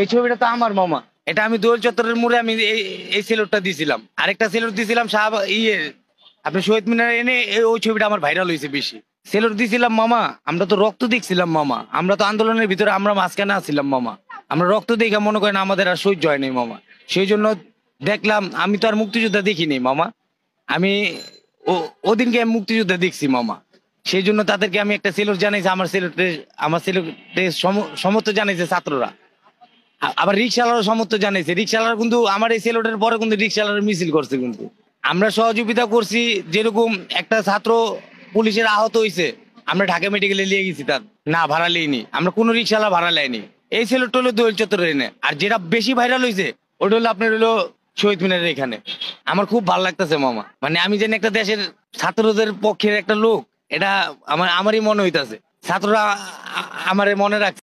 এই ছবিটা তো আমার মামা এটা আমি দোল চত্বরের মোড়ে আমি এই সেলুটটা দিয়েছিলাম আরেকটা সেলুট দিয়েছিলাম সাহাব ইয়ে আপনি শহীদ মিনার এনে ওই ছবিটা আমার ভাইরাল হয়েছে বেশি সেলর দিয়েছিলাম মামা আমরা তো রক্ত দেখছিলাম মামা আমরা তো আন্দোলনের ভিতরে আমরা মাঝখানে আসছিলাম মামা আমরা রক্ত দেখে মনে করেন আমাদের আর সহ্য হয়নি মামা সেই জন্য দেখলাম আমি তো আর মুক্তিযোদ্ধা দেখিনি মামা আমি ও ওদিনকে আমি মুক্তিযোদ্ধা দেখছি মামা সেই জন্য তাদেরকে আমি একটা সেলর জানাইছি আমার সেলুটে আমার সেলুটে সমস্ত জানাইছে ছাত্ররা আবার রিক্সাওয়ালার সমর্থন জানাইছে রিক্সাওয়ালার কিন্তু আমার এই সেলোটার পরে কিন্তু রিক্সাওয়ালার মিছিল করছে কিন্তু আমরা সহযোগিতা করছি যেরকম একটা ছাত্র পুলিশের আহত হয়েছে আমরা ঢাকা মেডিকেলে নিয়ে গেছি তার না ভাড়া লিইনি আমরা কোনো রিক্সাওয়ালা ভাড়া লাইনি এই সেলোটা হলো দোল চত্বরের এনে আর যেটা বেশি ভাইরাল হয়েছে ওটা হলো আপনার হলো শহীদ মিনারের এখানে আমার খুব ভালো লাগতেছে মামা মানে আমি যেন একটা দেশের ছাত্রদের পক্ষের একটা লোক এটা আমার আমারই মনে হইতাছে ছাত্ররা আমারে মনে রাখছে